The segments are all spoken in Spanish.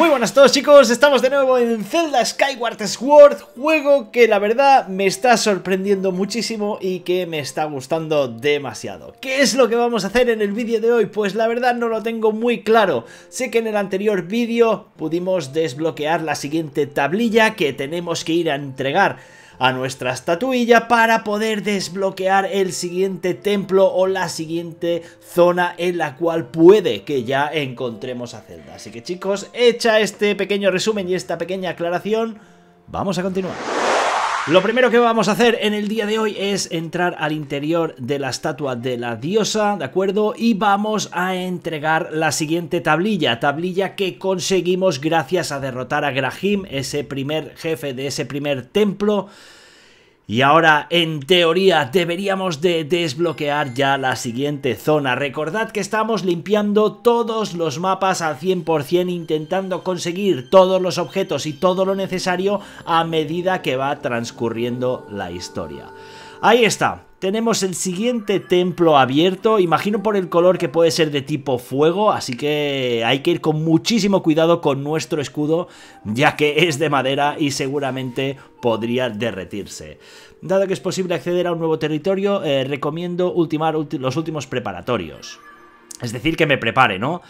Muy buenas todos chicos, estamos de nuevo en Zelda Skyward Sword, juego que la verdad me está sorprendiendo muchísimo y que me está gustando demasiado. ¿Qué es lo que vamos a hacer en el vídeo de hoy? Pues la verdad no lo tengo muy claro, sé que en el anterior vídeo pudimos desbloquear la siguiente tablilla que tenemos que ir a entregar a nuestra estatuilla para poder desbloquear el siguiente templo o la siguiente zona en la cual puede que ya encontremos a Zelda. Así que chicos, hecha este pequeño resumen y esta pequeña aclaración, vamos a continuar. Lo primero que vamos a hacer en el día de hoy es entrar al interior de la estatua de la diosa, ¿de acuerdo? Y vamos a entregar la siguiente tablilla, tablilla que conseguimos gracias a derrotar a Grahim, ese primer jefe de ese primer templo y ahora, en teoría, deberíamos de desbloquear ya la siguiente zona. Recordad que estamos limpiando todos los mapas al 100%, intentando conseguir todos los objetos y todo lo necesario a medida que va transcurriendo la historia. Ahí está. Tenemos el siguiente templo abierto, imagino por el color que puede ser de tipo fuego, así que hay que ir con muchísimo cuidado con nuestro escudo, ya que es de madera y seguramente podría derretirse. Dado que es posible acceder a un nuevo territorio, eh, recomiendo ultimar los últimos preparatorios. Es decir, que me prepare, ¿no?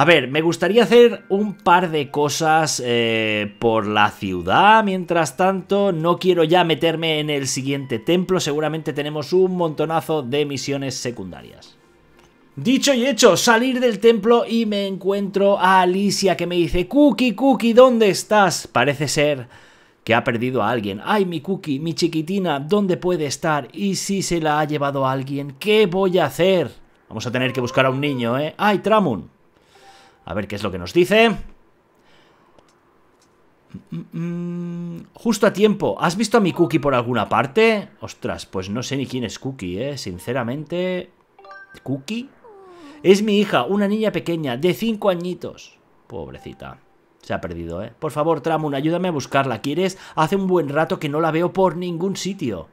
A ver, me gustaría hacer un par de cosas eh, por la ciudad. Mientras tanto, no quiero ya meterme en el siguiente templo. Seguramente tenemos un montonazo de misiones secundarias. Dicho y hecho, salir del templo y me encuentro a Alicia que me dice, Cookie, Cookie, ¿dónde estás? Parece ser que ha perdido a alguien. Ay, mi Cookie, mi chiquitina, ¿dónde puede estar? ¿Y si se la ha llevado a alguien? ¿Qué voy a hacer? Vamos a tener que buscar a un niño, ¿eh? Ay, Tramun. A ver qué es lo que nos dice. Justo a tiempo. ¿Has visto a mi Cookie por alguna parte? Ostras, pues no sé ni quién es Cookie, ¿eh? Sinceramente... ¿Cookie? Es mi hija, una niña pequeña, de 5 añitos. Pobrecita. Se ha perdido, ¿eh? Por favor, Tramun, ayúdame a buscarla. ¿Quieres? Hace un buen rato que no la veo por ningún sitio.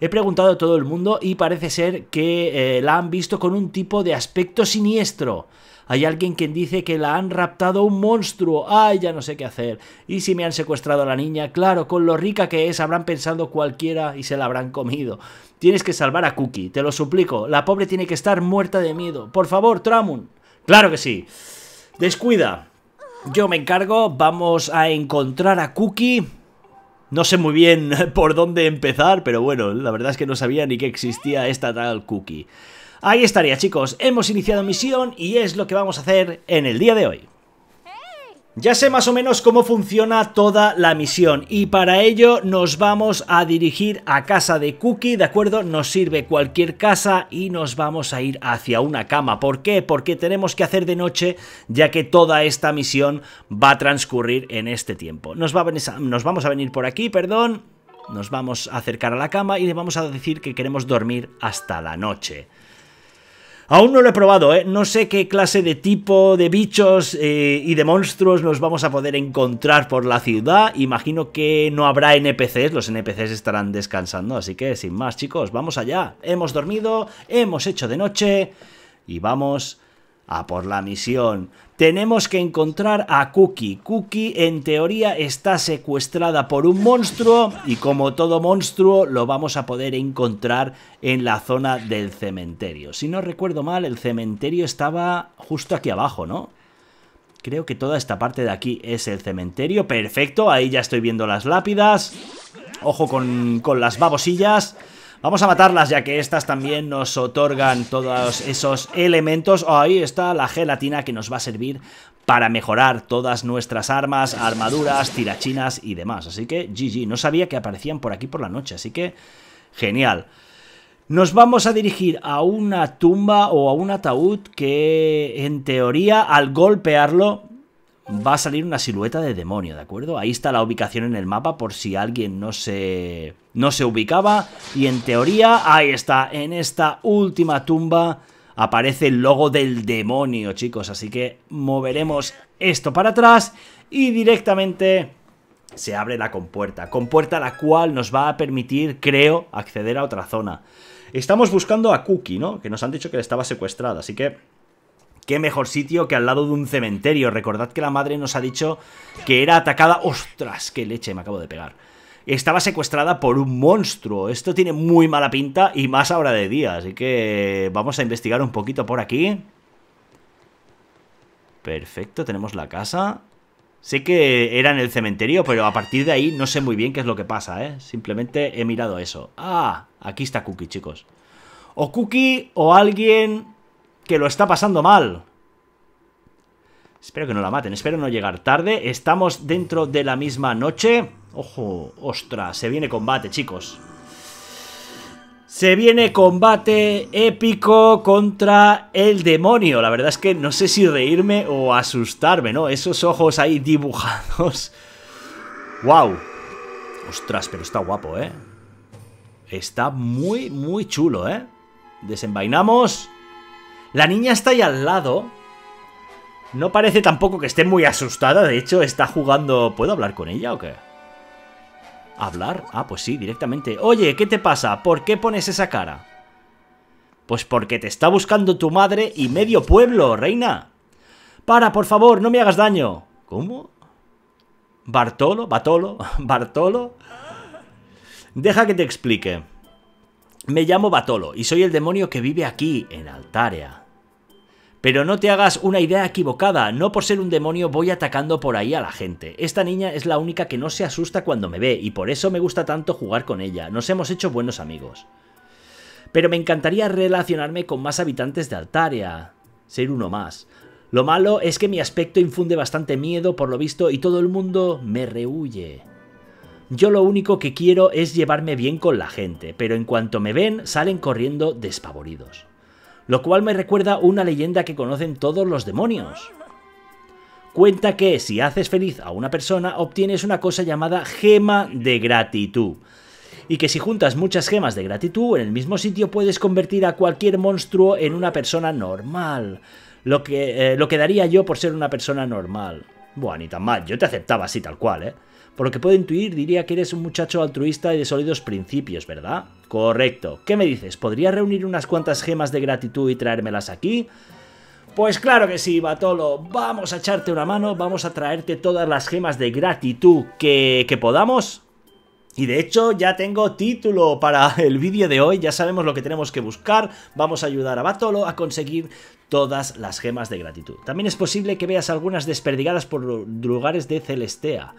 He preguntado a todo el mundo y parece ser que eh, la han visto con un tipo de aspecto siniestro. Hay alguien quien dice que la han raptado un monstruo. ¡Ay, ya no sé qué hacer! ¿Y si me han secuestrado a la niña? Claro, con lo rica que es, habrán pensado cualquiera y se la habrán comido. Tienes que salvar a Cookie, te lo suplico. La pobre tiene que estar muerta de miedo. Por favor, Tramun. ¡Claro que sí! Descuida. Yo me encargo, vamos a encontrar a Cookie. No sé muy bien por dónde empezar, pero bueno, la verdad es que no sabía ni que existía esta tal Cookie. Ahí estaría chicos, hemos iniciado misión y es lo que vamos a hacer en el día de hoy. Ya sé más o menos cómo funciona toda la misión y para ello nos vamos a dirigir a casa de Cookie, ¿de acuerdo? Nos sirve cualquier casa y nos vamos a ir hacia una cama. ¿Por qué? Porque tenemos que hacer de noche ya que toda esta misión va a transcurrir en este tiempo. Nos, vamos a venir por aquí, perdón, nos vamos a acercar a la cama y le vamos a decir que queremos dormir hasta la noche. Aún no lo he probado, ¿eh? No sé qué clase de tipo de bichos eh, y de monstruos nos vamos a poder encontrar por la ciudad. Imagino que no habrá NPCs, los NPCs estarán descansando. Así que, sin más, chicos, vamos allá. Hemos dormido, hemos hecho de noche y vamos a por la misión tenemos que encontrar a Cookie. Cookie en teoría está secuestrada por un monstruo y como todo monstruo lo vamos a poder encontrar en la zona del cementerio. Si no recuerdo mal, el cementerio estaba justo aquí abajo, ¿no? Creo que toda esta parte de aquí es el cementerio. Perfecto, ahí ya estoy viendo las lápidas. Ojo con, con las babosillas. Vamos a matarlas ya que estas también nos otorgan todos esos elementos. Oh, ahí está la gelatina que nos va a servir para mejorar todas nuestras armas, armaduras, tirachinas y demás. Así que GG, no sabía que aparecían por aquí por la noche, así que genial. Nos vamos a dirigir a una tumba o a un ataúd que en teoría al golpearlo va a salir una silueta de demonio, ¿de acuerdo? Ahí está la ubicación en el mapa por si alguien no se, no se ubicaba. Y en teoría, ahí está, en esta última tumba aparece el logo del demonio, chicos. Así que moveremos esto para atrás y directamente se abre la compuerta. Compuerta la cual nos va a permitir, creo, acceder a otra zona. Estamos buscando a Cookie, ¿no? Que nos han dicho que estaba secuestrada, así que Qué mejor sitio que al lado de un cementerio. Recordad que la madre nos ha dicho que era atacada. ¡Ostras! ¡Qué leche! Me acabo de pegar. Estaba secuestrada por un monstruo. Esto tiene muy mala pinta y más ahora de día. Así que vamos a investigar un poquito por aquí. Perfecto, tenemos la casa. Sé que era en el cementerio, pero a partir de ahí no sé muy bien qué es lo que pasa, ¿eh? Simplemente he mirado eso. Ah, aquí está Cookie, chicos. O Cookie o alguien que lo está pasando mal. Espero que no la maten, espero no llegar tarde. Estamos dentro de la misma noche. Ojo, ostra, se viene combate, chicos. Se viene combate épico contra el demonio. La verdad es que no sé si reírme o asustarme, ¿no? Esos ojos ahí dibujados. ¡Wow! Ostras, pero está guapo, ¿eh? Está muy, muy chulo, ¿eh? Desenvainamos. La niña está ahí al lado. No parece tampoco que esté muy asustada. De hecho, está jugando... ¿Puedo hablar con ella o qué? ¿Hablar? Ah, pues sí, directamente. Oye, ¿qué te pasa? ¿Por qué pones esa cara? Pues porque te está buscando tu madre y medio pueblo, reina. Para, por favor, no me hagas daño. ¿Cómo? ¿Bartolo? ¿Batolo? ¿Bartolo? Deja que te explique. Me llamo Batolo y soy el demonio que vive aquí, en Altarea. Pero no te hagas una idea equivocada, no por ser un demonio voy atacando por ahí a la gente. Esta niña es la única que no se asusta cuando me ve y por eso me gusta tanto jugar con ella, nos hemos hecho buenos amigos. Pero me encantaría relacionarme con más habitantes de Altaria, ser uno más. Lo malo es que mi aspecto infunde bastante miedo por lo visto y todo el mundo me rehuye. Yo lo único que quiero es llevarme bien con la gente, pero en cuanto me ven salen corriendo despavoridos lo cual me recuerda una leyenda que conocen todos los demonios. Cuenta que si haces feliz a una persona obtienes una cosa llamada gema de gratitud. Y que si juntas muchas gemas de gratitud en el mismo sitio puedes convertir a cualquier monstruo en una persona normal. Lo que, eh, lo daría yo por ser una persona normal. Bueno, ni tan mal, yo te aceptaba así tal cual, ¿eh? Por lo que puedo intuir, diría que eres un muchacho altruista y de sólidos principios, ¿verdad? Correcto. ¿Qué me dices? ¿Podría reunir unas cuantas gemas de gratitud y traérmelas aquí? Pues claro que sí, Batolo. Vamos a echarte una mano, vamos a traerte todas las gemas de gratitud que, que podamos. Y de hecho ya tengo título para el vídeo de hoy, ya sabemos lo que tenemos que buscar, vamos a ayudar a Batolo a conseguir todas las gemas de gratitud. También es posible que veas algunas desperdigadas por lugares de Celestea.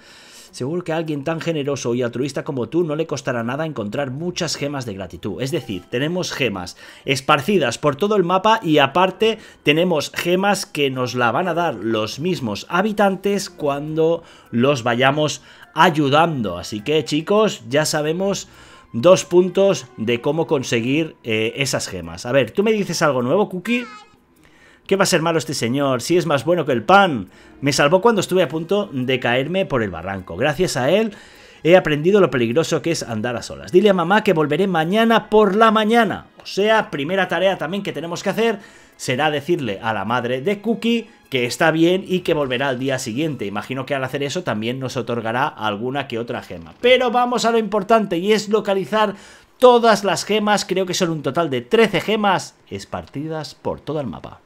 Seguro que a alguien tan generoso y altruista como tú no le costará nada encontrar muchas gemas de gratitud. Es decir, tenemos gemas esparcidas por todo el mapa y aparte tenemos gemas que nos la van a dar los mismos habitantes cuando los vayamos ayudando. Así que chicos, ya sabemos dos puntos de cómo conseguir eh, esas gemas. A ver, ¿tú me dices algo nuevo, Cookie? ¿Qué va a ser malo este señor? Si es más bueno que el pan. Me salvó cuando estuve a punto de caerme por el barranco. Gracias a él he aprendido lo peligroso que es andar a solas. Dile a mamá que volveré mañana por la mañana. O sea, primera tarea también que tenemos que hacer será decirle a la madre de Cookie que está bien y que volverá al día siguiente. Imagino que al hacer eso también nos otorgará alguna que otra gema. Pero vamos a lo importante y es localizar todas las gemas, creo que son un total de 13 gemas Espartidas por todo el mapa.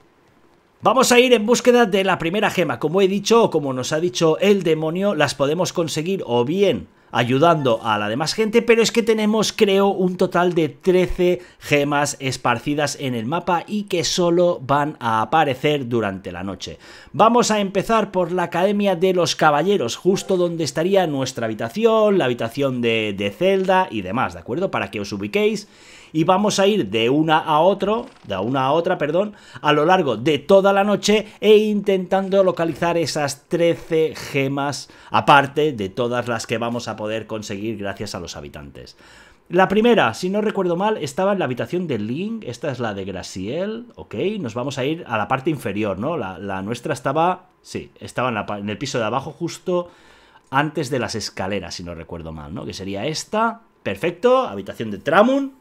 Vamos a ir en búsqueda de la primera gema. Como he dicho, o como nos ha dicho el demonio, las podemos conseguir o bien ayudando a la demás gente, pero es que tenemos creo un total de 13 gemas esparcidas en el mapa y que solo van a aparecer durante la noche. Vamos a empezar por la Academia de los Caballeros, justo donde estaría nuestra habitación, la habitación de, de Zelda y demás, ¿de acuerdo? Para que os ubiquéis y vamos a ir de una a otro, de una a otra, perdón, a lo largo de toda la noche e intentando localizar esas 13 gemas aparte de todas las que vamos a poder conseguir gracias a los habitantes. La primera, si no recuerdo mal, estaba en la habitación de Link, esta es la de Graciel, ok, nos vamos a ir a la parte inferior, ¿no? La, nuestra estaba, sí, estaba en, en el piso de abajo justo antes de las escaleras, si no recuerdo mal, ¿no? Que sería esta, perfecto, habitación de Tramun,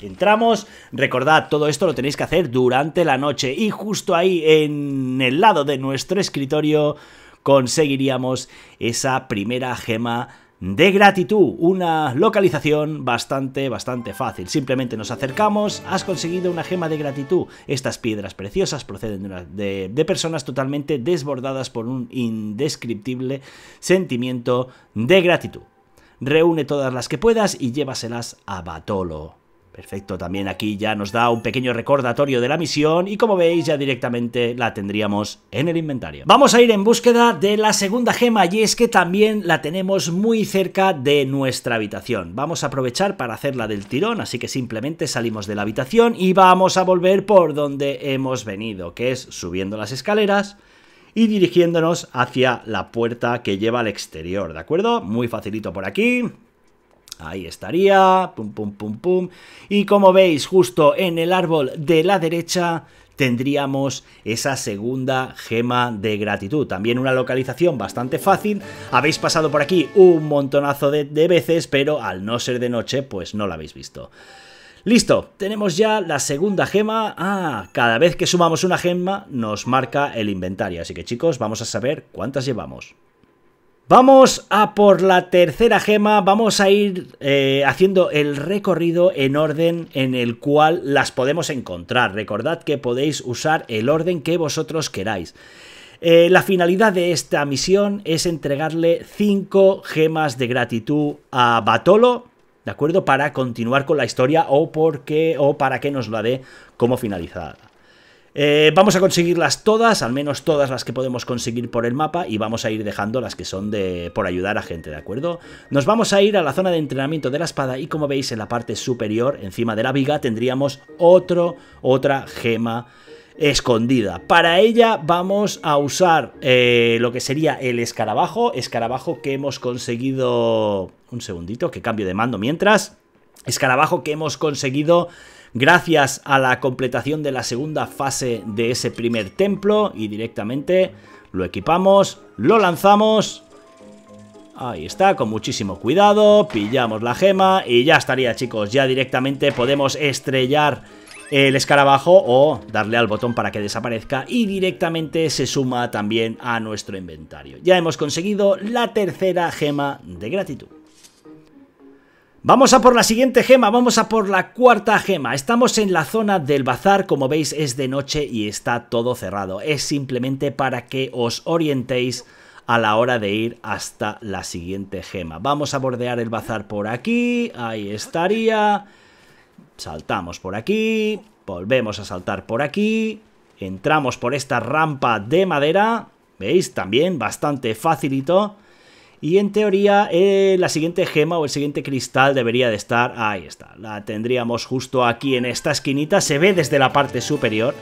Entramos, recordad, todo esto lo tenéis que hacer durante la noche y justo ahí en el lado de nuestro escritorio conseguiríamos esa primera gema de gratitud, una localización bastante, bastante fácil. Simplemente nos acercamos, has conseguido una gema de gratitud. Estas piedras preciosas proceden de, de, personas totalmente desbordadas por un indescriptible sentimiento de gratitud. Reúne todas las que puedas y llévaselas a Batolo. Perfecto, también aquí ya nos da un pequeño recordatorio de la misión y como veis ya directamente la tendríamos en el inventario. Vamos a ir en búsqueda de la segunda gema y es que también la tenemos muy cerca de nuestra habitación. Vamos a aprovechar para hacerla del tirón, así que simplemente salimos de la habitación y vamos a volver por donde hemos venido, que es subiendo las escaleras y dirigiéndonos hacia la puerta que lleva al exterior, ¿de acuerdo? Muy facilito por aquí, ahí estaría, pum, pum, pum, pum. Y como veis, justo en el árbol de la derecha tendríamos esa segunda gema de gratitud. También una localización bastante fácil. Habéis pasado por aquí un montonazo de, de veces, pero al no ser de noche, pues no la habéis visto. Listo, tenemos ya la segunda gema. Ah, cada vez que sumamos una gema nos marca el inventario. Así que chicos, vamos a saber cuántas llevamos. Vamos a por la tercera gema, vamos a ir eh, haciendo el recorrido en orden en el cual las podemos encontrar. Recordad que podéis usar el orden que vosotros queráis. Eh, la finalidad de esta misión es entregarle 5 gemas de gratitud a Batolo, ¿de acuerdo? Para continuar con la historia o, qué o para que nos la dé como finalizada. Eh, vamos a conseguirlas todas, al menos todas las que podemos conseguir por el mapa y vamos a ir dejando las que son de por ayudar a gente, ¿de acuerdo? Nos vamos a ir a la zona de entrenamiento de la espada y como veis en la parte superior, encima de la viga, tendríamos otro, otra gema escondida. Para ella vamos a usar eh, lo que sería el escarabajo, escarabajo que hemos conseguido... Un segundito, que cambio de mando mientras. Escarabajo que hemos conseguido gracias a la completación de la segunda fase de ese primer templo y directamente lo equipamos, lo lanzamos... Ahí está, con muchísimo cuidado, pillamos la gema y ya estaría chicos, ya directamente podemos estrellar el escarabajo o darle al botón para que desaparezca y directamente se suma también a nuestro inventario. Ya hemos conseguido la tercera gema de gratitud. Vamos a por la siguiente gema, vamos a por la cuarta gema. Estamos en la zona del bazar, como veis es de noche y está todo cerrado. Es simplemente para que os orientéis a la hora de ir hasta la siguiente gema. Vamos a bordear el bazar por aquí, ahí estaría. Saltamos por aquí, volvemos a saltar por aquí. Entramos por esta rampa de madera, ¿veis? También bastante facilito. Y en teoría eh, la siguiente gema o el siguiente cristal debería de estar, ahí está, la tendríamos justo aquí en esta esquinita, se ve desde la parte superior.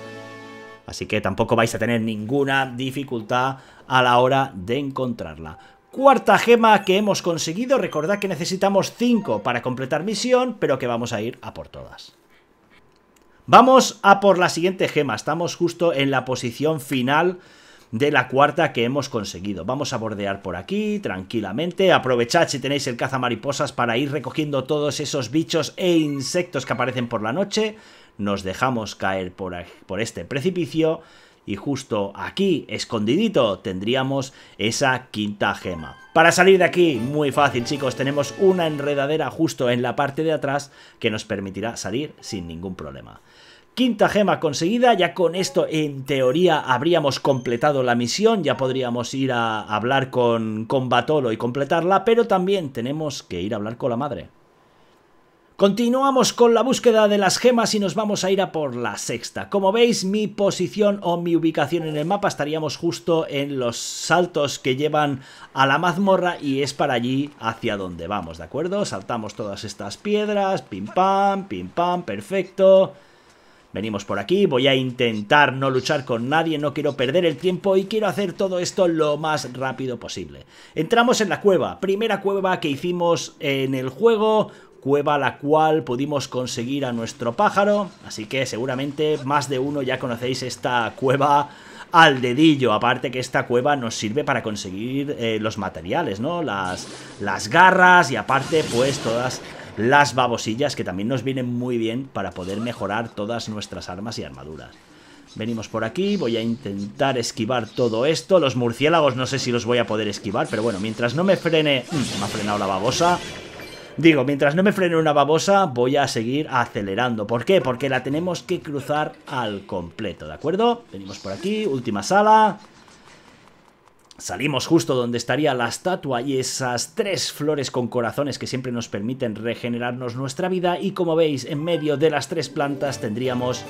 Así que tampoco vais a tener ninguna dificultad a la hora de encontrarla. Cuarta gema que hemos conseguido, recordad que necesitamos 5 para completar misión, pero que vamos a ir a por todas. Vamos a por la siguiente gema, estamos justo en la posición final de la cuarta que hemos conseguido. Vamos a bordear por aquí tranquilamente. Aprovechad si tenéis el caza mariposas para ir recogiendo todos esos bichos e insectos que aparecen por la noche. Nos dejamos caer por, por este precipicio y justo aquí, escondidito, tendríamos esa quinta gema. Para salir de aquí, muy fácil chicos, tenemos una enredadera justo en la parte de atrás que nos permitirá salir sin ningún problema. Quinta gema conseguida, ya con esto en teoría habríamos completado la misión, ya podríamos ir a hablar con, Batolo y completarla, pero también tenemos que ir a hablar con la madre. Continuamos con la búsqueda de las gemas y nos vamos a ir a por la sexta. Como veis, mi posición o mi ubicación en el mapa estaríamos justo en los saltos que llevan a la mazmorra y es para allí hacia donde vamos, ¿de acuerdo? Saltamos todas estas piedras, pim pam, pim pam, perfecto... Venimos por aquí, voy a intentar no luchar con nadie, no quiero perder el tiempo y quiero hacer todo esto lo más rápido posible. Entramos en la cueva, primera cueva que hicimos en el juego, cueva la cual pudimos conseguir a nuestro pájaro, así que seguramente más de uno ya conocéis esta cueva al dedillo, aparte que esta cueva nos sirve para conseguir eh, los materiales, ¿no? Las, las garras y aparte pues todas las babosillas, que también nos vienen muy bien para poder mejorar todas nuestras armas y armaduras. Venimos por aquí, voy a intentar esquivar todo esto. Los murciélagos no sé si los voy a poder esquivar, pero bueno, mientras no me frene... Mm, me ha frenado la babosa. Digo, mientras no me frene una babosa, voy a seguir acelerando. ¿Por qué? Porque la tenemos que cruzar al completo, ¿de acuerdo? Venimos por aquí, última sala... Salimos justo donde estaría la estatua y esas tres flores con corazones que siempre nos permiten regenerarnos nuestra vida y como veis en medio de las tres plantas tendríamos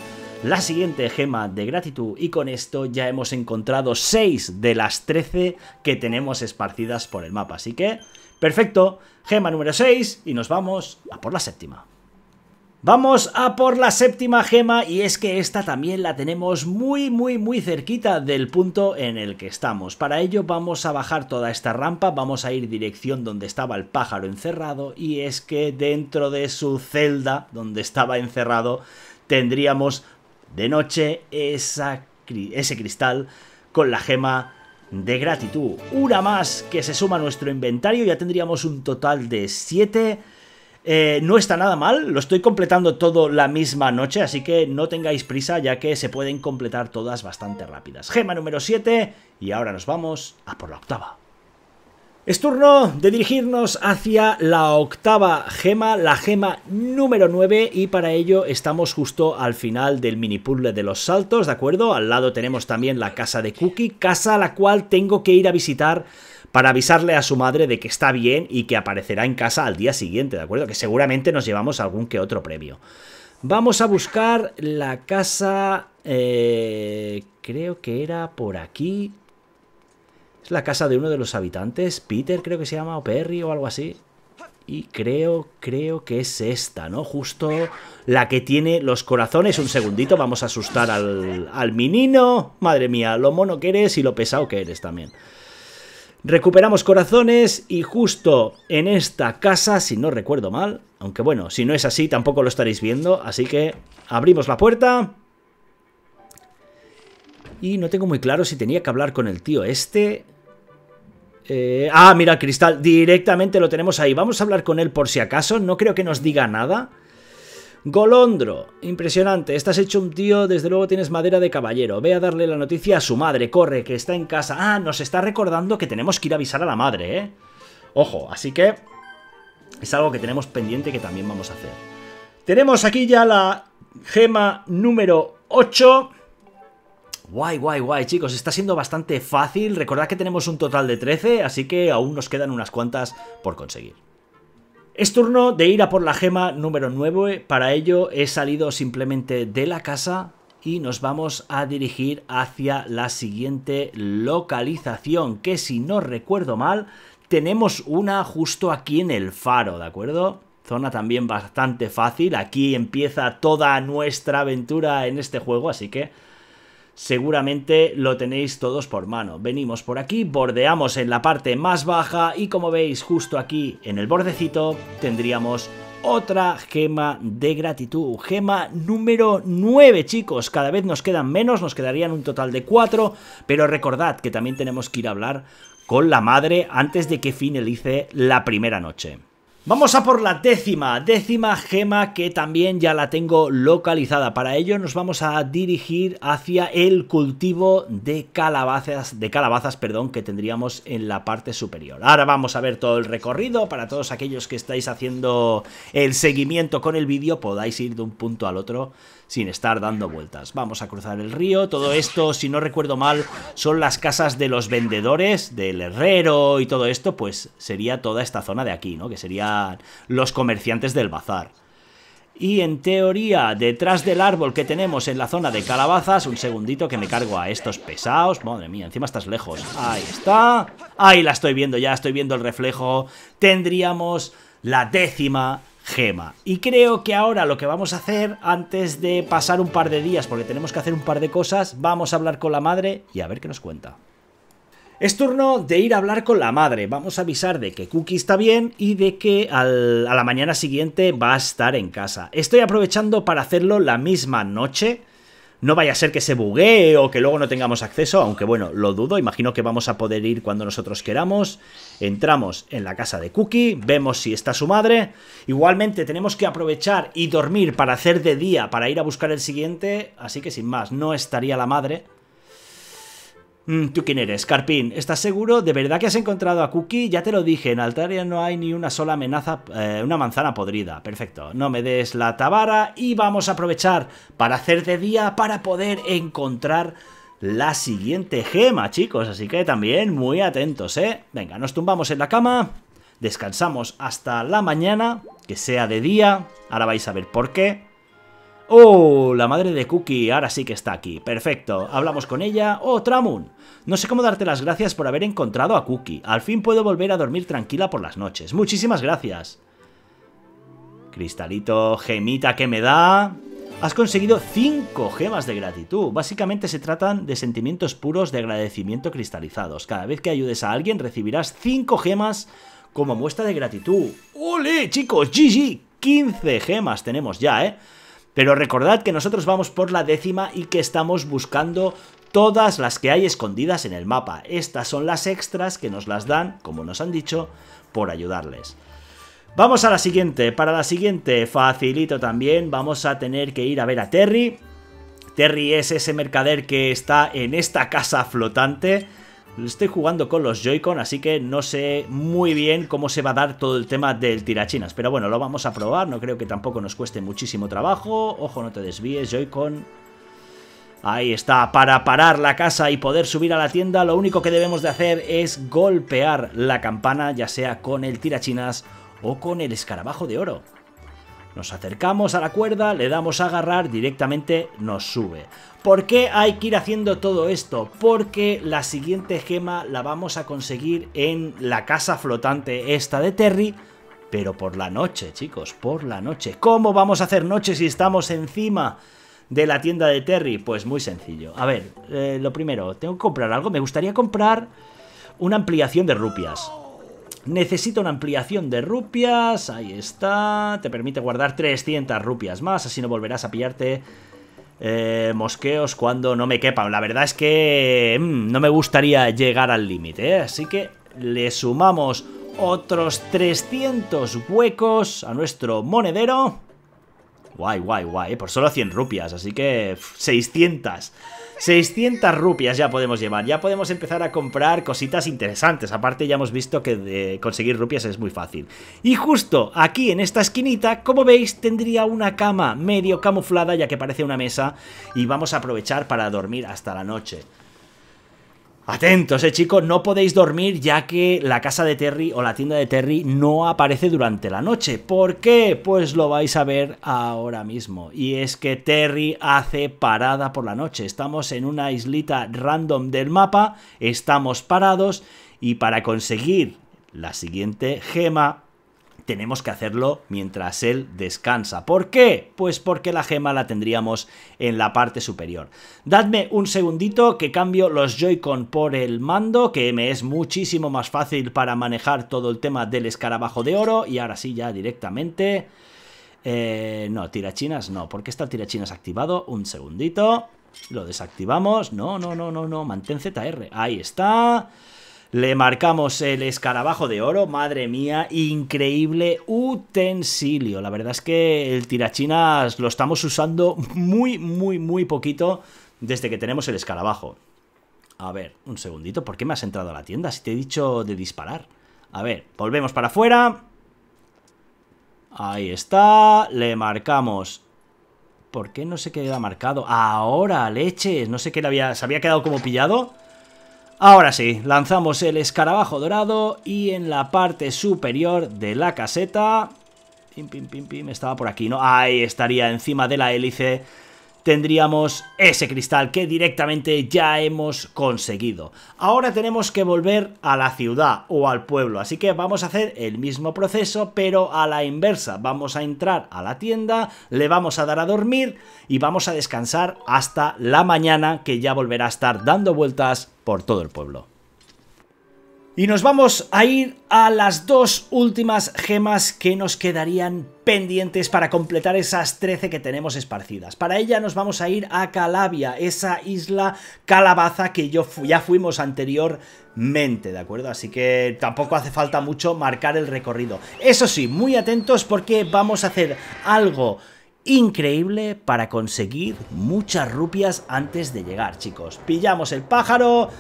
la siguiente gema de gratitud y con esto ya hemos encontrado seis de las trece que tenemos esparcidas por el mapa. Así que, perfecto, gema número 6 y nos vamos a por la séptima. Vamos a por la séptima gema y es que esta también la tenemos muy muy muy cerquita del punto en el que estamos. Para ello vamos a bajar toda esta rampa, vamos a ir dirección donde estaba el pájaro encerrado y es que dentro de su celda donde estaba encerrado tendríamos de noche ese cristal con la gema de gratitud. Una más que se suma a nuestro inventario, ya tendríamos un total de 7... Siete eh, no está nada mal, lo estoy completando todo la misma noche, así que no tengáis prisa ya que se pueden completar todas bastante rápidas. Gema número 7 y ahora nos vamos a por la octava. Es turno de dirigirnos hacia la octava gema, la gema número 9 y para ello estamos justo al final del mini puzzle de los saltos, ¿de acuerdo? Al lado tenemos también la casa de Cookie, casa a la cual tengo que ir a visitar para avisarle a su madre de que está bien y que aparecerá en casa al día siguiente, ¿de acuerdo? Que seguramente nos llevamos algún que otro premio. Vamos a buscar la casa... Eh, creo que era por aquí. Es la casa de uno de los habitantes, Peter creo que se llama, o Perry o algo así. Y creo, creo que es esta, ¿no? Justo la que tiene los corazones. Un segundito, vamos a asustar al, al menino. Madre mía, lo mono que eres y lo pesado que eres también. Recuperamos corazones y justo en esta casa, si no recuerdo mal, aunque bueno, si no es así tampoco lo estaréis viendo, así que abrimos la puerta. Y no tengo muy claro si tenía que hablar con el tío este. Eh, ah, mira, Cristal, directamente lo tenemos ahí. Vamos a hablar con él por si acaso, no creo que nos diga nada. Golondro, impresionante, estás hecho un tío, desde luego tienes madera de caballero. Ve a darle la noticia a su madre, corre, que está en casa. Ah, nos está recordando que tenemos que ir a avisar a la madre, ¿eh? Ojo, así que es algo que tenemos pendiente que también vamos a hacer. Tenemos aquí ya la gema número 8. Guay, guay, guay, chicos, está siendo bastante fácil. Recordad que tenemos un total de 13, así que aún nos quedan unas cuantas por conseguir. Es turno de ir a por la gema número 9. Para ello he salido simplemente de la casa y nos vamos a dirigir hacia la siguiente localización que si no recuerdo mal tenemos una justo aquí en el faro, ¿de acuerdo? Zona también bastante fácil, aquí empieza toda nuestra aventura en este juego, así que seguramente lo tenéis todos por mano. Venimos por aquí, bordeamos en la parte más baja y como veis justo aquí en el bordecito tendríamos otra gema de gratitud. Gema número 9, chicos. Cada vez nos quedan menos, nos quedarían un total de 4. Pero recordad que también tenemos que ir a hablar con la madre antes de que finalice la primera noche. Vamos a por la décima, décima gema que también ya la tengo localizada. Para ello nos vamos a dirigir hacia el cultivo de calabazas, de calabazas, perdón, que tendríamos en la parte superior. Ahora vamos a ver todo el recorrido para todos aquellos que estáis haciendo el seguimiento con el vídeo, podáis ir de un punto al otro sin estar dando vueltas. Vamos a cruzar el río, todo esto, si no recuerdo mal, son las casas de los vendedores, del herrero y todo esto, pues sería toda esta zona de aquí, ¿no? Que sería los comerciantes del bazar. Y en teoría, detrás del árbol que tenemos en la zona de calabazas, un segundito que me cargo a estos pesados. Madre mía, encima estás lejos. Ahí está. Ahí la estoy viendo ya, estoy viendo el reflejo. Tendríamos la décima gema. Y creo que ahora lo que vamos a hacer, antes de pasar un par de días, porque tenemos que hacer un par de cosas, vamos a hablar con la madre y a ver qué nos cuenta. Es turno de ir a hablar con la madre. Vamos a avisar de que Cookie está bien y de que a la mañana siguiente va a estar en casa. Estoy aprovechando para hacerlo la misma noche. No vaya a ser que se buguee o que luego no tengamos acceso, aunque bueno, lo dudo. Imagino que vamos a poder ir cuando nosotros queramos. Entramos en la casa de Cookie, vemos si está su madre. Igualmente tenemos que aprovechar y dormir para hacer de día, para ir a buscar el siguiente. Así que sin más, no estaría la madre Mm, ¿Tú quién eres? Carpín, ¿estás seguro? ¿De verdad que has encontrado a Cookie? Ya te lo dije, en Altaria no hay ni una sola amenaza, eh, una manzana podrida. Perfecto, no me des la tabara y vamos a aprovechar para hacer de día para poder encontrar la siguiente gema, chicos. Así que también muy atentos, ¿eh? Venga, nos tumbamos en la cama, descansamos hasta la mañana, que sea de día. Ahora vais a ver por qué. ¡Oh! La madre de Cookie ahora sí que está aquí. Perfecto. Hablamos con ella. ¡Oh, Tramun! No sé cómo darte las gracias por haber encontrado a Cookie. Al fin puedo volver a dormir tranquila por las noches. Muchísimas gracias. Cristalito, gemita que me da. Has conseguido 5 gemas de gratitud. Básicamente se tratan de sentimientos puros de agradecimiento cristalizados. Cada vez que ayudes a alguien recibirás 5 gemas como muestra de gratitud. ¡Ole, chicos! ¡GG! 15 gemas tenemos ya, ¿eh? Pero recordad que nosotros vamos por la décima y que estamos buscando todas las que hay escondidas en el mapa. Estas son las extras que nos las dan, como nos han dicho, por ayudarles. Vamos a la siguiente. Para la siguiente, facilito también, vamos a tener que ir a ver a Terry. Terry es ese mercader que está en esta casa flotante Estoy jugando con los Joy-Con, así que no sé muy bien cómo se va a dar todo el tema del tirachinas. Pero bueno, lo vamos a probar, no creo que tampoco nos cueste muchísimo trabajo. Ojo, no te desvíes, Joy-Con. Ahí está, para parar la casa y poder subir a la tienda, lo único que debemos de hacer es golpear la campana, ya sea con el tirachinas o con el escarabajo de oro. Nos acercamos a la cuerda, le damos a agarrar, directamente nos sube. ¿Por qué hay que ir haciendo todo esto? Porque la siguiente gema la vamos a conseguir en la casa flotante esta de Terry, pero por la noche, chicos, por la noche. ¿Cómo vamos a hacer noche si estamos encima de la tienda de Terry? Pues muy sencillo. A ver, eh, lo primero, tengo que comprar algo. Me gustaría comprar una ampliación de rupias. Necesita una ampliación de rupias, ahí está, te permite guardar 300 rupias más, así no volverás a pillarte eh, mosqueos cuando no me quepan. La verdad es que mm, no me gustaría llegar al límite, ¿eh? así que le sumamos otros 300 huecos a nuestro monedero. Guay, guay, guay. Eh, por solo 100 rupias, así que 600. 600 rupias ya podemos llevar. Ya podemos empezar a comprar cositas interesantes. Aparte ya hemos visto que conseguir rupias es muy fácil. Y justo aquí en esta esquinita, como veis, tendría una cama medio camuflada ya que parece una mesa y vamos a aprovechar para dormir hasta la noche. Atentos, eh, chicos, no podéis dormir ya que la casa de Terry o la tienda de Terry no aparece durante la noche. ¿Por qué? Pues lo vais a ver ahora mismo. Y es que Terry hace parada por la noche. Estamos en una islita random del mapa, estamos parados y para conseguir la siguiente gema tenemos que hacerlo mientras él descansa. ¿Por qué? Pues porque la gema la tendríamos en la parte superior. Dadme un segundito que cambio los Joy-Con por el mando, que me es muchísimo más fácil para manejar todo el tema del escarabajo de oro. Y ahora sí, ya directamente... Eh, no, tirachinas no, porque está tirachinas activado. Un segundito. Lo desactivamos. No, no, no, no, no. Mantén ZR. Ahí está. Le marcamos el escarabajo de oro, madre mía, increíble utensilio. La verdad es que el tirachinas lo estamos usando muy, muy, muy poquito desde que tenemos el escarabajo. A ver, un segundito, ¿por qué me has entrado a la tienda si te he dicho de disparar? A ver, volvemos para afuera. Ahí está, le marcamos ¿Por qué no se queda marcado? Ahora, leches, no sé qué le había... ¿Se había quedado como pillado? Ahora sí, lanzamos el escarabajo dorado y en la parte superior de la caseta... Pim, pim, pim, pim, estaba por aquí, ¿no? Ahí estaría encima de la hélice tendríamos ese cristal que directamente ya hemos conseguido. Ahora tenemos que volver a la ciudad o al pueblo, así que vamos a hacer el mismo proceso pero a la inversa. Vamos a entrar a la tienda, le vamos a dar a dormir y vamos a descansar hasta la mañana que ya volverá a estar dando vueltas por todo el pueblo. Y nos vamos a ir a las dos últimas gemas que nos quedarían pendientes para completar esas 13 que tenemos esparcidas. Para ella nos vamos a ir a Calabia, esa isla calabaza que yo ya fuimos anteriormente, ¿de acuerdo? Así que tampoco hace falta mucho marcar el recorrido. Eso sí, muy atentos porque vamos a hacer algo increíble para conseguir muchas rupias antes de llegar, chicos. Pillamos el pájaro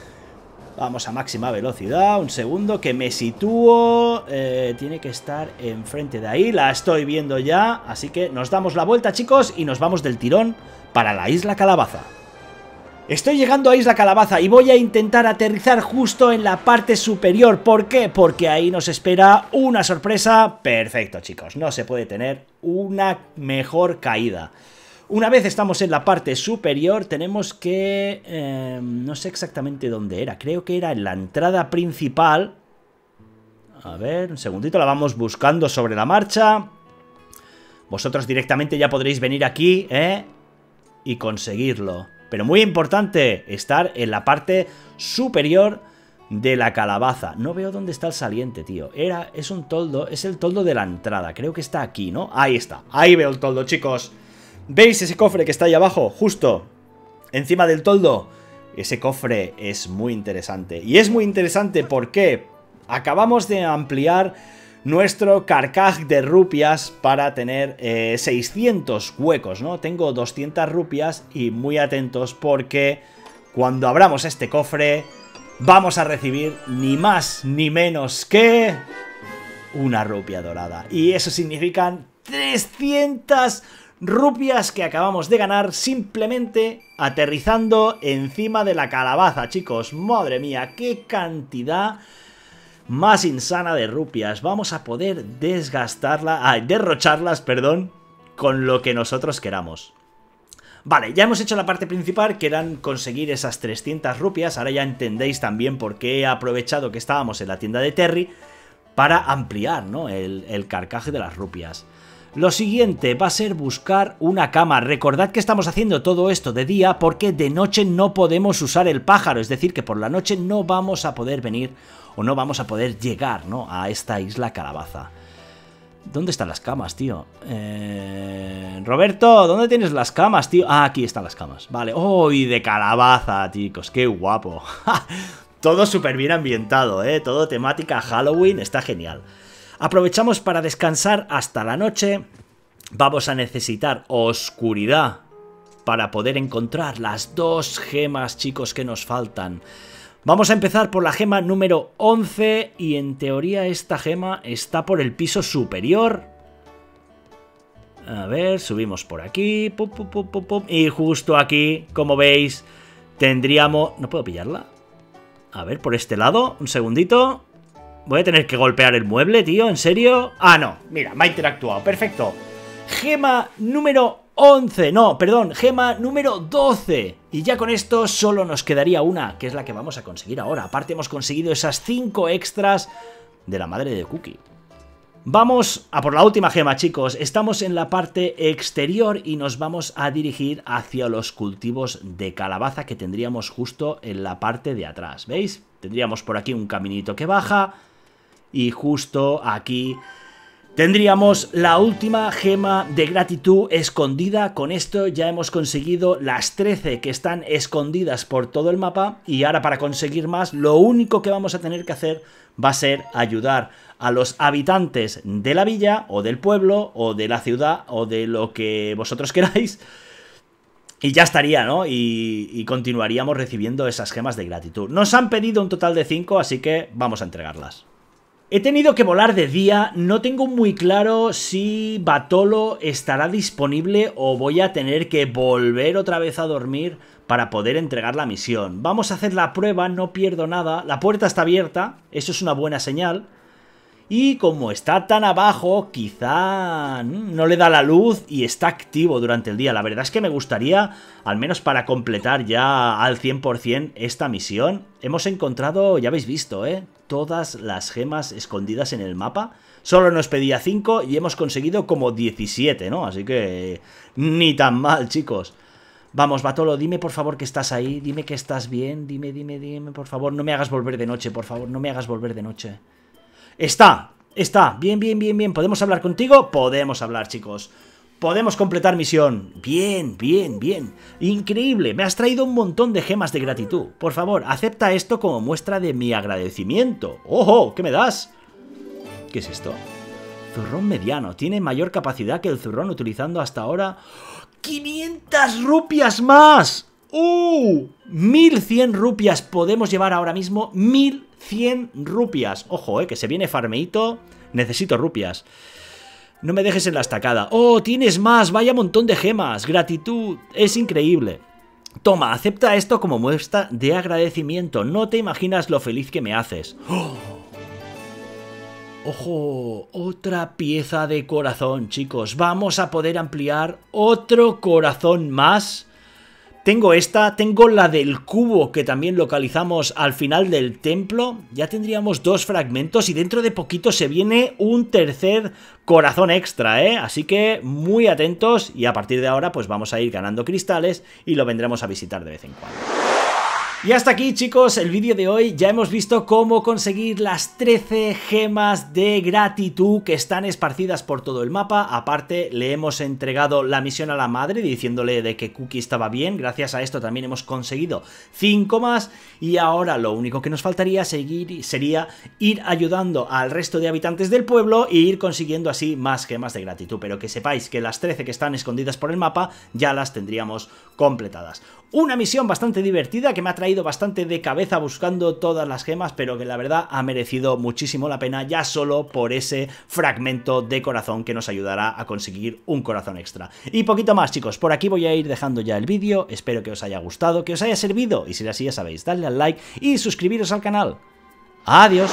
Vamos a máxima velocidad, un segundo, que me sitúo. Eh, tiene que estar enfrente de ahí, la estoy viendo ya. Así que nos damos la vuelta, chicos, y nos vamos del tirón para la Isla Calabaza. Estoy llegando a Isla Calabaza y voy a intentar aterrizar justo en la parte superior. ¿Por qué? Porque ahí nos espera una sorpresa. Perfecto, chicos. No se puede tener una mejor caída. Una vez estamos en la parte superior, tenemos que... Eh, no sé exactamente dónde era. Creo que era en la entrada principal. A ver, un segundito, la vamos buscando sobre la marcha. Vosotros directamente ya podréis venir aquí, ¿eh? Y conseguirlo. Pero muy importante, estar en la parte superior de la calabaza. No veo dónde está el saliente, tío. Era, es un toldo, es el toldo de la entrada. Creo que está aquí, ¿no? Ahí está, ahí veo el toldo, chicos. ¿Veis ese cofre que está ahí abajo? Justo encima del toldo. Ese cofre es muy interesante. Y es muy interesante porque acabamos de ampliar nuestro carcaj de rupias para tener 600 eh, huecos, ¿no? Tengo 200 rupias y muy atentos porque cuando abramos este cofre vamos a recibir ni más ni menos que una rupia dorada. Y eso significan 300 rupias que acabamos de ganar simplemente aterrizando encima de la calabaza, chicos. Madre mía, qué cantidad más insana de rupias. Vamos a poder desgastarla, ah, derrocharlas, perdón, con lo que nosotros queramos. Vale, ya hemos hecho la parte principal, que eran conseguir esas 300 rupias. Ahora ya entendéis también por qué he aprovechado que estábamos en la tienda de Terry para ampliar ¿no? el carcaje de las rupias. Lo siguiente va a ser buscar una cama. Recordad que estamos haciendo todo esto de día porque de noche no podemos usar el pájaro, es decir, que por la noche no vamos a poder venir o no vamos a poder llegar ¿no? a esta isla calabaza. ¿Dónde están las camas, tío? Eh, Roberto, ¿dónde tienes las camas, tío? Ah, aquí están las camas. Vale. ¡Oh, de calabaza, chicos! ¡Qué guapo! Todo súper bien ambientado, ¿eh? Todo temática Halloween. Está genial. Aprovechamos para descansar hasta la noche. Vamos a necesitar oscuridad para poder encontrar las dos gemas, chicos, que nos faltan. Vamos a empezar por la gema número 11 y en teoría esta gema está por el piso superior. A ver, subimos por aquí. y justo aquí, como veis, tendríamos... ¿No puedo pillarla? A ver, por este lado, un segundito. Voy a tener que golpear el mueble, tío, ¿en serio? Ah, no, mira, me ha interactuado, perfecto Gema número 11, no, perdón, gema número 12 Y ya con esto solo nos quedaría una, que es la que vamos a conseguir ahora Aparte hemos conseguido esas 5 extras de la madre de Cookie Vamos a por la última gema, chicos. Estamos en la parte exterior y nos vamos a dirigir hacia los cultivos de calabaza que tendríamos justo en la parte de atrás. ¿Veis? Tendríamos por aquí un caminito que baja y justo aquí tendríamos la última gema de gratitud escondida. Con esto ya hemos conseguido las 13 que están escondidas por todo el mapa. Y ahora para conseguir más, lo único que vamos a tener que hacer va a ser ayudar a los habitantes de la villa o del pueblo o de la ciudad o de lo que vosotros queráis. Y ya estaría, ¿no? Y, y, continuaríamos recibiendo esas gemas de gratitud. Nos han pedido un total de 5, así que vamos a entregarlas. He tenido que volar de día, no tengo muy claro si Batolo estará disponible o voy a tener que volver otra vez a dormir para poder entregar la misión. Vamos a hacer la prueba, no pierdo nada, la puerta está abierta, eso es una buena señal. Y como está tan abajo, quizá no le da la luz y está activo durante el día. La verdad es que me gustaría, al menos para completar ya al 100% esta misión, hemos encontrado, ya habéis visto, ¿eh? todas las gemas escondidas en el mapa. Solo nos pedía 5 y hemos conseguido como 17, ¿no? Así que ni tan mal, chicos. Vamos, Batolo, dime por favor que estás ahí, dime que estás bien, dime, dime, dime, por favor, no me hagas volver de noche, por favor, no me hagas volver de noche. Está, está, bien, bien, bien, bien, ¿podemos hablar contigo? Podemos hablar, chicos. Podemos completar misión. Bien, bien, bien. Increíble, me has traído un montón de gemas de gratitud. Por favor, acepta esto como muestra de mi agradecimiento. ¡Ojo! ¿Qué me das? ¿Qué es esto? Zurrón mediano. Tiene mayor capacidad que el zurrón utilizando hasta ahora... ¡500 rupias más! ¡Uh! 1100 rupias. Podemos llevar ahora mismo 1100 rupias. Ojo, eh, que se viene farmeito. Necesito rupias. No me dejes en la estacada. ¡Oh, tienes más! ¡Vaya montón de gemas! ¡Gratitud! ¡Es increíble! Toma, acepta esto como muestra de agradecimiento. No te imaginas lo feliz que me haces. Oh. ¡Ojo! Otra pieza de corazón, chicos. Vamos a poder ampliar otro corazón más tengo esta, tengo la del cubo que también localizamos al final del templo. Ya tendríamos dos fragmentos y dentro de poquito se viene un tercer corazón extra, ¿eh? Así que muy atentos y a partir de ahora pues vamos a ir ganando cristales y lo vendremos a visitar de vez en cuando. Y hasta aquí chicos el vídeo de hoy, ya hemos visto cómo conseguir las 13 gemas de gratitud que están esparcidas por todo el mapa, aparte le hemos entregado la misión a la madre diciéndole de que Cookie estaba bien, gracias a esto también hemos conseguido 5 más y ahora lo único que nos faltaría seguir sería ir ayudando al resto de habitantes del pueblo e ir consiguiendo así más gemas de gratitud, pero que sepáis que las 13 que están escondidas por el mapa ya las tendríamos completadas. Una misión bastante divertida que me ha traído ido bastante de cabeza buscando todas las gemas, pero que la verdad ha merecido muchísimo la pena ya solo por ese fragmento de corazón que nos ayudará a conseguir un corazón extra. Y poquito más chicos, por aquí voy a ir dejando ya el vídeo, espero que os haya gustado, que os haya servido, y si es así ya sabéis, darle al like y suscribiros al canal. ¡Adiós!